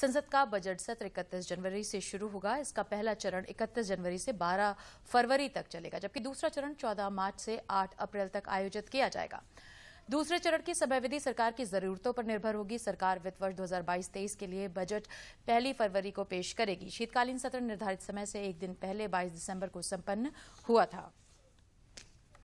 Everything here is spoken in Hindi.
संसद का बजट सत्र इकतीस जनवरी से शुरू होगा इसका पहला चरण इकतीस जनवरी से बारह फरवरी तक चलेगा जबकि दूसरा चरण चौदह मार्च से आठ अप्रैल तक आयोजित किया जाएगा दूसरे चरण की समयविधि सरकार की जरूरतों पर निर्भर होगी सरकार वित्त वर्ष 2022-23 के लिए बजट पहली फरवरी को पेश करेगी शीतकालीन सत्र निर्धारित समय से एक दिन पहले 22 दिसंबर को संपन्न हुआ था